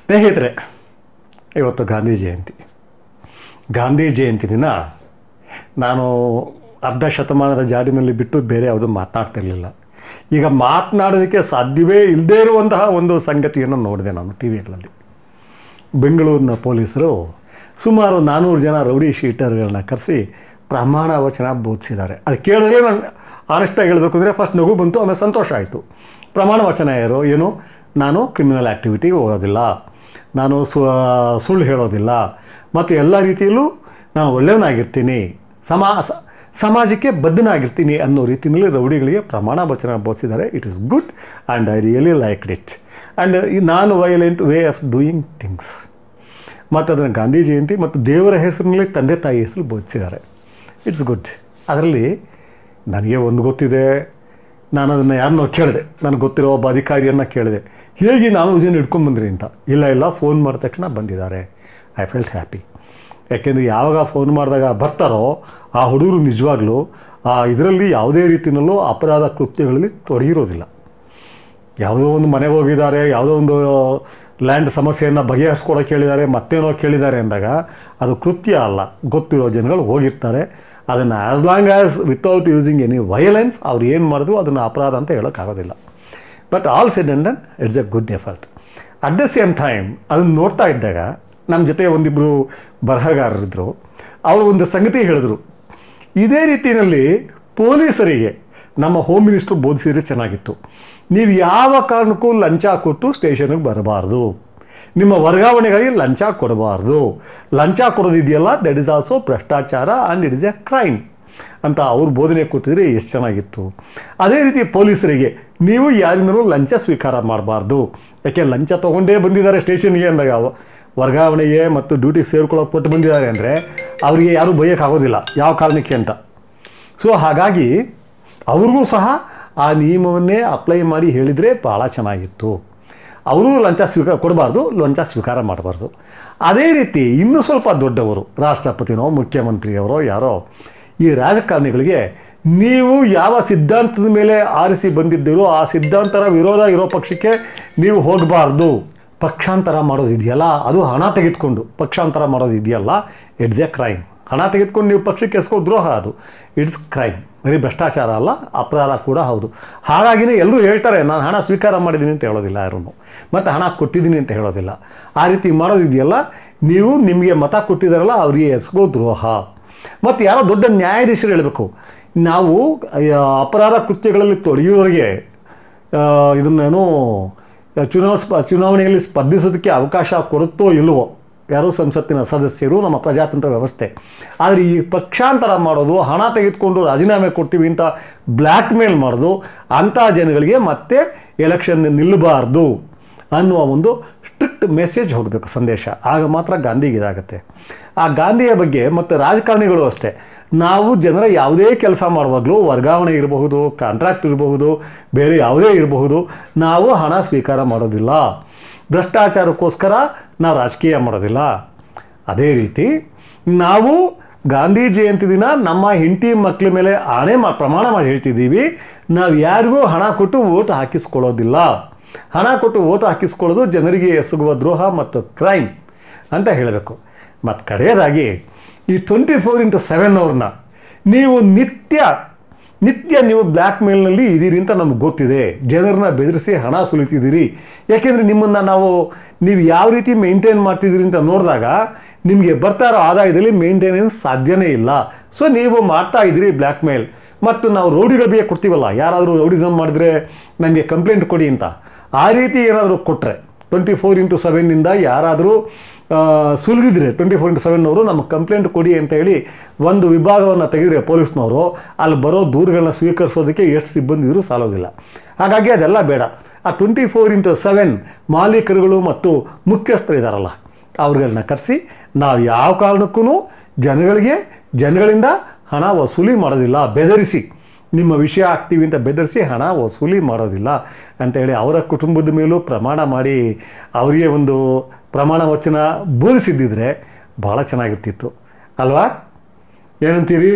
ಸ್ನೇಹಿತರೆ ಇವತ್ತು ಗಾಂಧಿ ಜಯಂತಿ ಗಾಂಧಿ ಜಯಂತಿ ದಿನ ನಾನು ಅರ್ಧ ಶತಮಾನದ ಜಾಡಿನಲ್ಲಿ ಬಿಟ್ಟು ಬೇರೆ ಯಾವುದೂ ಮಾತನಾಡ್ತಿರ್ಲಿಲ್ಲ ಈಗ ಮಾತನಾಡೋದಕ್ಕೆ ಸಾಧ್ಯವೇ ಇಲ್ಲದೇ ಇರುವಂತಹ ಒಂದು ಸಂಗತಿಯನ್ನು ನೋಡಿದೆ ನಾನು ಟಿ ವಿಗಳಲ್ಲಿ ಬೆಂಗಳೂರಿನ ಪೊಲೀಸರು ಸುಮಾರು ನಾನ್ನೂರು ಜನ ರೌಡಿ ಶೀಟರ್ಗಳನ್ನ ಕರೆಸಿ ಪ್ರಮಾಣ ವಚನ ಬೋಧಿಸಿದ್ದಾರೆ ಅದು ಕೇಳಿದ್ರೆ ನಾನು ಆನೆಸ್ಟಾಗಿ ಹೇಳಬೇಕು ಅಂದರೆ ಫಸ್ಟ್ ನಗು ಬಂತು ಆಮೇಲೆ ಸಂತೋಷ ಆಯಿತು ಪ್ರಮಾಣ ವಚನ ಇರೋ ಏನು ನಾನು ಕ್ರಿಮಿನಲ್ ಆ್ಯಕ್ಟಿವಿಟಿಗೆ ಹೋಗೋದಿಲ್ಲ ನಾನು ಸ್ವ ಸುಳ್ಳು ಹೇಳೋದಿಲ್ಲ ಮತ್ತು ಎಲ್ಲ ರೀತಿಯಲ್ಲೂ ನಾನು ಒಳ್ಳೆಯವನಾಗಿರ್ತೀನಿ ಸಮಾ ಸಮಾಜಕ್ಕೆ ಬದ್ಧನಾಗಿರ್ತೀನಿ ಅನ್ನೋ ರೀತಿಯಲ್ಲಿ ರೌಡಿಗಳಿಗೆ ಪ್ರಮಾಣ ವಚನ ಬೋಧಿಸಿದ್ದಾರೆ it is good and I really like it and ಈ non violent way of doing things ಮತ್ತು ಅದನ್ನು ಗಾಂಧಿ ಜಯಂತಿ ಮತ್ತು ದೇವರ ಹೆಸರಿನಲ್ಲಿ ತಂದೆ ತಾಯಿ ಹೆಸರು ಬೋಧಿಸಿದ್ದಾರೆ ಇಟ್ಸ್ ಗುಡ್ ಅದರಲ್ಲಿ ನನಗೆ ಒಂದು ಗೊತ್ತಿದೆ ನಾನು ಅದನ್ನು ಯಾರನ್ನೋ ಕೇಳಿದೆ ನನಗೆ ಗೊತ್ತಿರೋ ಒಬ್ಬ ಅಧಿಕಾರಿಯನ್ನು ಕೇಳಿದೆ ಹೇಗೆ ನಾನು ಇದನ್ನು ಬಂದ್ರಿ ಅಂತ ಇಲ್ಲ ಇಲ್ಲ ಫೋನ್ ಮಾಡಿದ ತಕ್ಷಣ ಬಂದಿದ್ದಾರೆ ಐ ಫೆಲ್ಟ್ ಹ್ಯಾಪಿ ಯಾಕೆಂದರೆ ಯಾವಾಗ ಫೋನ್ ಮಾಡಿದಾಗ ಬರ್ತಾರೋ ಆ ಹುಡುಗರು ನಿಜವಾಗ್ಲೂ ಆ ಇದರಲ್ಲಿ ಯಾವುದೇ ರೀತಿಯಲ್ಲೂ ಅಪರಾಧ ಕೃತ್ಯಗಳಲ್ಲಿ ತೊಡಗಿರೋದಿಲ್ಲ ಯಾವುದೋ ಒಂದು ಮನೆಗೆ ಹೋಗಿದ್ದಾರೆ ಯಾವುದೋ ಒಂದು ಲ್ಯಾಂಡ್ ಸಮಸ್ಯೆಯನ್ನು ಬಗೆಹರಿಸ್ಕೊಡೋಕೆ ಹೇಳಿದ್ದಾರೆ ಮತ್ತೇನೋ ಕೇಳಿದ್ದಾರೆ ಅಂದಾಗ ಅದು ಕೃತ್ಯ ಅಲ್ಲ ಗೊತ್ತಿರೋ ಜನಗಳು ಹೋಗಿರ್ತಾರೆ ಅದನ್ನು as long as without using any violence ಅವ್ರು ಏನು ಮಾಡಿದ್ರು ಅದನ್ನು ಅಪರಾಧ ಅಂತ ಹೇಳೋಕ್ಕಾಗೋದಿಲ್ಲ but all said and done it's a good effort at the same time ಅದನ್ನು ನೋಡ್ತಾ ಇದ್ದಾಗ ನಮ್ಮ ಜೊತೆ ಒಂದಿಬ್ಬರು ಬರಹಗಾರರಿದ್ದರು ಅವರು ಒಂದು ಸಂಗತಿ ಹೇಳಿದ್ರು ಇದೇ ರೀತಿಯಲ್ಲಿ ಪೊಲೀಸರಿಗೆ ನಮ್ಮ ಹೋಮ್ ಮಿನಿಸ್ಟ್ರು ಬೋಧಿಸಿದ್ರೆ ಚೆನ್ನಾಗಿತ್ತು ನೀವು ಯಾವ ಕಾರಣಕ್ಕೂ ಲಂಚ ಕೊಟ್ಟು ಸ್ಟೇಷನ್ಗೆ ಬರಬಾರ್ದು ನಿಮ್ಮ ವರ್ಗಾವಣೆಗಾಗಿ ಲಂಚ ಕೊಡಬಾರ್ದು ಲಂಚ ಕೊಡೋದಿದೆಯಲ್ಲ ದಟ್ ಇಸ್ ಆಲ್ಸೋ ಭ್ರಷ್ಟಾಚಾರ and it is a crime ಅಂತ ಅವ್ರು ಬೋಧನೆ ಕೊಟ್ಟಿದ್ರೆ ಎಷ್ಟು ಚೆನ್ನಾಗಿತ್ತು ಅದೇ ರೀತಿ ಪೊಲೀಸರಿಗೆ ನೀವು ಯಾರಿಂದಲೂ ಲಂಚ ಸ್ವೀಕಾರ ಮಾಡಬಾರ್ದು ಯಾಕೆ ಲಂಚ ತೊಗೊಂಡೇ ಬಂದಿದ್ದಾರೆ ಸ್ಟೇಷನ್ಗೆ ಅಂದಾಗ ವರ್ಗಾವಣೆಗೆ ಮತ್ತು ಡ್ಯೂಟಿಗೆ ಸೇರ್ಕೊಳ್ಳೋಕೆ ಕೊಟ್ಟು ಬಂದಿದ್ದಾರೆ ಅಂದರೆ ಅವರಿಗೆ ಯಾರೂ ಆಗೋದಿಲ್ಲ ಯಾವ ಕಾರಣಕ್ಕೆ ಅಂತ ಸೊ ಹಾಗಾಗಿ ಅವ್ರಿಗೂ ಸಹ ಆ ನಿಯಮವನ್ನೇ ಅಪ್ಲೈ ಮಾಡಿ ಹೇಳಿದರೆ ಭಾಳ ಚೆನ್ನಾಗಿತ್ತು ಅವರು ಲಂಚ ಸ್ವೀಕಾರ ಕೊಡಬಾರ್ದು ಲಂಚ ಸ್ವೀಕಾರ ಮಾಡಬಾರ್ದು ಅದೇ ರೀತಿ ಇನ್ನೂ ಸ್ವಲ್ಪ ದೊಡ್ಡವರು ರಾಷ್ಟ್ರಪತಿನೋ ಮುಖ್ಯಮಂತ್ರಿಯವರೋ ಯಾರೋ ಈ ರಾಜಕಾರಣಿಗಳಿಗೆ ನೀವು ಯಾವ ಸಿದ್ಧಾಂತದ ಮೇಲೆ ಆರಿಸಿ ಬಂದಿದ್ದೀರೋ ಆ ಸಿದ್ಧಾಂತರ ವಿರೋಧ ಇರೋ ಪಕ್ಷಕ್ಕೆ ನೀವು ಹೋಗಬಾರ್ದು ಪಕ್ಷಾಂತರ ಮಾಡೋದು ಇದೆಯಲ್ಲ ಅದು ಹಣ ತೆಗೆದುಕೊಂಡು ಪಕ್ಷಾಂತರ ಮಾಡೋದು ಇದೆಯಲ್ಲ ಇಟ್ಸ್ ಎ ಕ್ರೈಮ್ ಹಣ ತೆಗೆದುಕೊಂಡು ನೀವು ಪಕ್ಷಕ್ಕೆ ಎಸ್ಕೋ ದ್ರೋಹ ಅದು ಇಟ್ಸ್ ಕ್ರೈಮ್ ಬರೀ ಭ್ರಷ್ಟಾಚಾರ ಅಲ್ಲ ಅಪರಾಧ ಕೂಡ ಹೌದು ಹಾಗಾಗಿನೇ ಎಲ್ಲರೂ ಹೇಳ್ತಾರೆ ನಾನು ಹಣ ಸ್ವೀಕಾರ ಮಾಡಿದ್ದೀನಿ ಅಂತ ಹೇಳೋದಿಲ್ಲ ಯಾರೂ ಮತ್ತು ಹಣ ಕೊಟ್ಟಿದ್ದೀನಿ ಅಂತ ಹೇಳೋದಿಲ್ಲ ಆ ರೀತಿ ಮಾಡೋದಿದೆಯಲ್ಲ ನೀವು ನಿಮಗೆ ಮತ ಕೊಟ್ಟಿದ್ದಾರಲ್ಲ ಅವರಿಗೆ ಎಸ್ಗೋ ದ್ರೋಹ ಮತ್ತು ಯಾರೋ ದೊಡ್ಡ ನ್ಯಾಯಾಧೀಶರು ಹೇಳಬೇಕು ನಾವು ಅಪರಾಧ ಕೃತ್ಯಗಳಲ್ಲಿ ತೊಡಗಿಯೋರಿಗೆ ಇದನ್ನೇನು ಚುನಾವ ಚುನಾವಣೆಯಲ್ಲಿ ಸ್ಪರ್ಧಿಸೋದಕ್ಕೆ ಅವಕಾಶ ಕೊಡುತ್ತೋ ಇಲ್ಲವೋ ಯಾರೋ ಸಂಸತ್ತಿನ ಸದಸ್ಯರು ನಮ್ಮ ಪ್ರಜಾತಂತ್ರ ವ್ಯವಸ್ಥೆ ಆದರೆ ಈ ಪಕ್ಷಾಂತರ ಮಾಡೋದು ಹಣ ತೆಗೆದುಕೊಂಡು ರಾಜೀನಾಮೆ ಕೊಡ್ತೀವಿ ಅಂತ ಬ್ಲ್ಯಾಕ್ ಮೇಲ್ ಮಾಡೋದು ಅಂಥ ಜನಗಳಿಗೆ ಮತ್ತೆ ಎಲೆಕ್ಷನ್ ನಿಲ್ಲಬಾರ್ದು ಅನ್ನುವ ಒಂದು ಸ್ಟ್ರಿಕ್ಟ್ ಮೆಸೇಜ್ ಹೋಗಬೇಕು ಸಂದೇಶ ಆಗ ಮಾತ್ರ ಗಾಂಧಿಗೆ ಇದಾಗುತ್ತೆ ಆ ಗಾಂಧಿಯ ಬಗ್ಗೆ ಮತ್ತು ರಾಜಕಾರಣಿಗಳು ಅಷ್ಟೇ ನಾವು ಜನರ ಯಾವುದೇ ಕೆಲಸ ಮಾಡುವಾಗಲೂ ವರ್ಗಾವಣೆ ಇರಬಹುದು ಕಾಂಟ್ರಾಕ್ಟ್ ಇರಬಹುದು ಬೇರೆ ಯಾವುದೇ ಇರಬಹುದು ನಾವು ಹಣ ಸ್ವೀಕಾರ ಮಾಡೋದಿಲ್ಲ ಭ್ರಷ್ಟಾಚಾರಕ್ಕೋಸ್ಕರ ನಾವು ರಾಜಕೀಯ ಮಾಡೋದಿಲ್ಲ ಅದೇ ರೀತಿ ನಾವು ಗಾಂಧಿ ಜಯಂತಿ ದಿನ ನಮ್ಮ ಹೆಂಡತಿ ಮಕ್ಕಳ ಮೇಲೆ ಆಣೆ ಮಾ ಪ್ರಮಾಣ ಮಾಡಿ ಹೇಳ್ತಿದ್ದೀವಿ ನಾವು ಯಾರಿಗೂ ಹಣ ಕೊಟ್ಟು ಓಟ್ ಹಾಕಿಸ್ಕೊಳ್ಳೋದಿಲ್ಲ ಹಣ ಕೊಟ್ಟು ಓಟ್ ಹಾಕಿಸ್ಕೊಳ್ಳೋದು ಜನರಿಗೆ ಎಸಗುವ ದ್ರೋಹ ಮತ್ತು ಕ್ರೈಮ್ ಅಂತ ಹೇಳಬೇಕು ಮತ್ತು ಕಡೆಯದಾಗಿ ಈ ಟ್ವೆಂಟಿ ಫೋರ್ ಇಂಟು ಸೆವೆನ್ ಅವ್ರನ್ನ ನೀವು ನಿತ್ಯ ನಿತ್ಯ ನೀವು ಬ್ಲ್ಯಾಕ್ ಮೇಲ್ನಲ್ಲಿ ಇದ್ದೀರಿ ಅಂತ ನಮ್ಗೆ ಗೊತ್ತಿದೆ ಜನರನ್ನ ಬೆದರಿಸಿ ಹಣ ಸುಲಿತಿದ್ದೀರಿ ಯಾಕೆಂದರೆ ನಿಮ್ಮನ್ನು ನಾವು ನೀವು ಯಾವ ರೀತಿ ಮೇಂಟೈನ್ ಮಾಡ್ತಿದ್ದೀರಿ ಅಂತ ನೋಡಿದಾಗ ನಿಮಗೆ ಬರ್ತಾ ಇರೋ ಆದಾಯದಲ್ಲಿ ಮೇಂಟೈನೆನ್ಸ್ ಸಾಧ್ಯನೇ ಇಲ್ಲ ಸೊ ನೀವು ಮಾಡ್ತಾ ಇದ್ದೀರಿ ಬ್ಲ್ಯಾಕ್ ಮೇಲ್ ಮತ್ತು ನಾವು ರೌಡಿ ರಬಿಯ ಕೊಡ್ತೀವಲ್ಲ ಯಾರಾದರೂ ರೌಡಿಸಮ್ ಮಾಡಿದ್ರೆ ನಮಗೆ ಕಂಪ್ಲೇಂಟ್ ಕೊಡಿ ಅಂತ ಆ ರೀತಿ ಏನಾದರೂ ಕೊಟ್ಟರೆ ಟ್ವೆಂಟಿ ಫೋರ್ ಇಂಟು ಸೆವೆನ್ನಿಂದ ಯಾರಾದರೂ ಸುಲಿದಿದ್ರೆ ಟ್ವೆಂಟಿ ಫೋರ್ ಇಂಟು ಸೆವೆನ್ ಅವರು ನಮಗೆ ಕಂಪ್ಲೇಂಟ್ ಕೊಡಿ ಅಂತ ಹೇಳಿ ಒಂದು ವಿಭಾಗವನ್ನು ತೆಗೆದ್ರೆ ಪೊಲೀಸ್ನವರು ಅಲ್ಲಿ ಬರೋ ದೂರುಗಳನ್ನ ಸ್ವೀಕರಿಸೋದಕ್ಕೆ ಎಷ್ಟು ಸಿಬ್ಬಂದಿ ಇದ್ರೂ ಸಾಲೋದಿಲ್ಲ ಹಾಗಾಗಿ ಅದೆಲ್ಲ ಬೇಡ ಆ ಟ್ವೆಂಟಿ ಫೋರ್ ಇಂಟು ಸೆವೆನ್ ಮಾಲೀಕರುಗಳು ಮತ್ತು ಮುಖ್ಯಸ್ಥರು ಇದ್ದಾರಲ್ಲ ಅವ್ರಗಳನ್ನ ಕರೆಸಿ ನಾವು ಯಾವ ಕಾರಣಕ್ಕೂ ಜನಗಳಿಗೆ ಜನಗಳಿಂದ ಹಣ ವಸೂಲಿ ಮಾಡೋದಿಲ್ಲ ಬೆದರಿಸಿ ನಿಮ್ಮ ವಿಷಯ ಆಗ್ತೀವಿ ಅಂತ ಬೆದರಿಸಿ ಹಣ ವಸೂಲಿ ಮಾಡೋದಿಲ್ಲ ಅಂತೇಳಿ ಅವರ ಕುಟುಂಬದ ಮೇಲೂ ಪ್ರಮಾಣ ಮಾಡಿ ಅವರಿಗೆ ಒಂದು ಪ್ರಮಾಣ ವಚನ ಬೋಧಿಸಿದ್ದಿದ್ರೆ ಭಾಳ ಚೆನ್ನಾಗಿರ್ತಿತ್ತು ಅಲ್ವಾ ಏನಂತೀರಿ